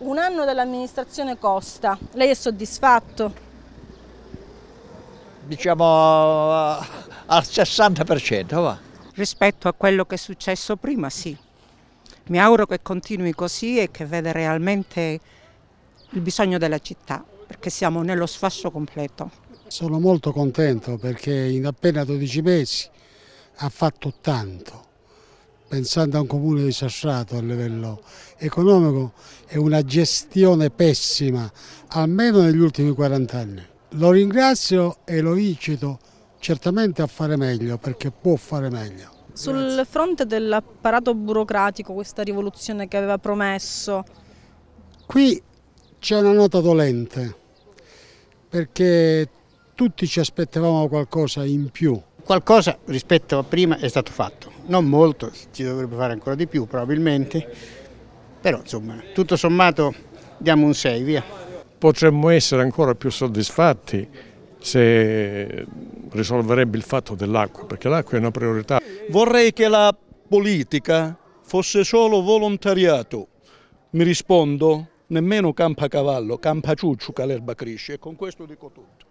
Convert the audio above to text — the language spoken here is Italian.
un anno dell'amministrazione Costa, lei è soddisfatto? Diciamo eh, al 60% va. Rispetto a quello che è successo prima sì, mi auguro che continui così e che veda realmente il bisogno della città perché siamo nello sfascio completo. Sono molto contento perché in appena 12 mesi ha fatto tanto pensando a un comune disastrato a livello economico, è una gestione pessima, almeno negli ultimi 40 anni. Lo ringrazio e lo incito certamente a fare meglio, perché può fare meglio. Sul fronte dell'apparato burocratico, questa rivoluzione che aveva promesso? Qui c'è una nota dolente, perché tutti ci aspettavamo qualcosa in più. Qualcosa rispetto a prima è stato fatto non molto, si dovrebbe fare ancora di più probabilmente, però insomma tutto sommato diamo un 6, via. Potremmo essere ancora più soddisfatti se risolverebbe il fatto dell'acqua, perché l'acqua è una priorità. Vorrei che la politica fosse solo volontariato, mi rispondo, nemmeno campa cavallo, campa che l'erba cresce e con questo dico tutto.